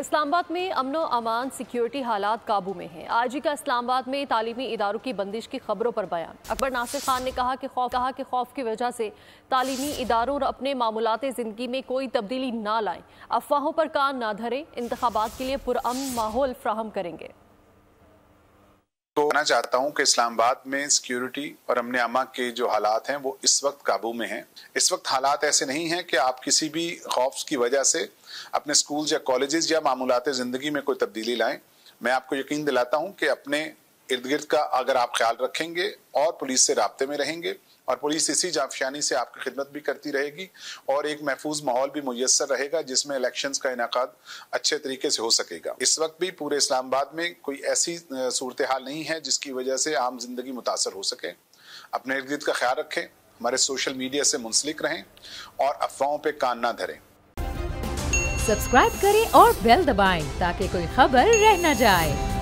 इस्लामाबाद में अमन अमान सिक्योरिटी हालात काबू में हैं आज ही का इस्लामाबाद में तालीमी इदारों की बंदिश की खबरों पर बयान अकबर नासिर खान ने कहा कि खौफ कहा कि खौफ की वजह से तालीमी इदारों और अपने मामूलत ज़िंदगी में कोई तब्दीली ना लाएं अफवाहों पर कान ना धरें इंतबात के लिए पुरम माहौल फ्राहम करेंगे तो कहना चाहता हूं कि इस्लामाबाद में सिक्योरिटी और अमन अमा के जो हालात हैं वो इस वक्त काबू में हैं इस वक्त हालात ऐसे नहीं हैं कि आप किसी भी खौफ की वजह से अपने स्कूल या कॉलेज या मामूलत ज़िंदगी में कोई तब्दीली लाएँ मैं आपको यकीन दिलाता हूं कि अपने इर्द गिर्द का अगर आप ख्याल रखेंगे और पुलिस से रबते में रहेंगे और पुलिस इसी जाफियानी से आपकी खिदमत भी करती रहेगी और एक महफूज माहौल भी मैसर रहेगा जिसमें इलेक्शन का इनका अच्छे तरीके से हो सकेगा इस वक्त भी पूरे इस्लामाबाद में कोई ऐसी सूरत हाल नहीं है जिसकी वजह से आम जिंदगी मुतासर हो सके अपने इर्द गिर्द का ख्याल रखें हमारे सोशल मीडिया से मुंसलिक रहें और अफवाहों पर कान ना धरें सब्सक्राइब करें और बेल दबाएं ताकि कोई खबर रह न जाए